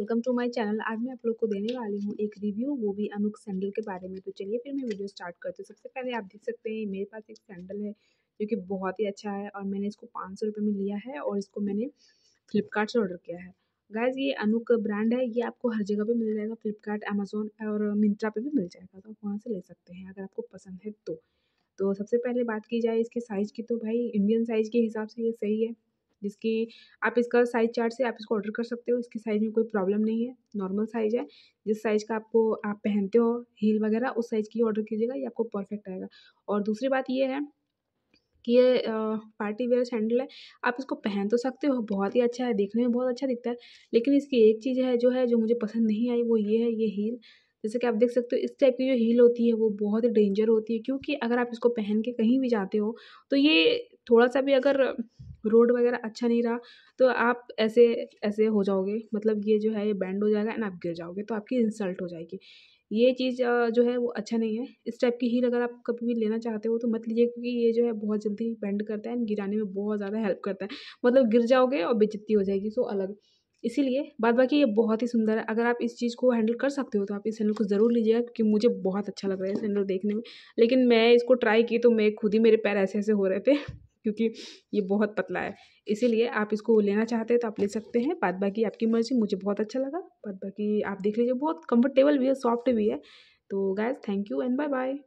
welcome to my channel आज मैं आप लोग को देने वाली हूँ एक रिव्यू वो भी अमुक सैंडल के बारे में तो चलिए फिर मैं वीडियो स्टार्ट करती हूँ सबसे पहले आप देख सकते हैं मेरे पास एक सैंडल है जो कि बहुत ही अच्छा है और मैंने इसको पाँच सौ में लिया है और इसको मैंने फ्लिपकार्ट से ऑर्डर किया है गैज ये अनूक ब्रांड है ये आपको हर जगह पे मिल जाएगा फ्लिपकार्ट अमेजोन और मिंत्रा पे भी मिल जाएगा तो आप वहाँ से ले सकते हैं अगर आपको पसंद है तो तो सबसे पहले बात की जाए इसके साइज़ की तो भाई इंडियन साइज़ के हिसाब से ये सही है जिसकी आप इसका साइज़ चार्ट से आप इसको ऑर्डर कर सकते हो इसकी साइज़ में कोई प्रॉब्लम नहीं है नॉर्मल साइज़ है जिस साइज़ का आपको आप पहनते हो हील वगैरह उस साइज़ की ऑर्डर कीजिएगा ये आपको परफेक्ट आएगा और दूसरी बात ये है कि ये पार्टी वेयर सैंडल है आप इसको पहन तो सकते हो बहुत ही अच्छा है देखने में बहुत अच्छा दिखता है लेकिन इसकी एक चीज़ है जो है जो मुझे पसंद नहीं आई वो ये है ये हील जैसे कि आप देख सकते हो इस टाइप की जो हील होती है वो बहुत ही डेंजर होती है क्योंकि अगर आप इसको पहन के कहीं भी जाते हो तो ये थोड़ा सा भी अगर रोड वगैरह अच्छा नहीं रहा तो आप ऐसे ऐसे हो जाओगे मतलब ये जो है ये बैंड हो जाएगा एंड आप गिर जाओगे तो आपकी इंसल्ट हो जाएगी ये चीज़ जो है वो अच्छा नहीं है इस टाइप की हील अगर आप कभी भी लेना चाहते हो तो मत लीजिए क्योंकि ये जो है बहुत जल्दी बैंड करता है एंड गिराने में बहुत ज़्यादा हेल्प करता है मतलब गिर जाओगे और बेचित्ती हो जाएगी सो अलग इसीलिए बाद बाकी ये बहुत ही सुंदर है अगर आप इस चीज़ को हैंडल कर सकते हो तो आप इस सैंडल को ज़रूर लीजिएगा क्योंकि मुझे बहुत अच्छा लग रहा है सैंडल देखने में लेकिन मैं इसको ट्राई की तो मैं खुद ही मेरे पैर ऐसे ऐसे हो रहे थे क्योंकि ये बहुत पतला है इसीलिए आप इसको लेना चाहते हैं तो आप ले सकते हैं बाद बाकी आपकी मर्ज़ी मुझे बहुत अच्छा लगा बाद बाकी आप देख लीजिए बहुत कंफर्टेबल भी है सॉफ्ट भी है तो guys thank you and bye bye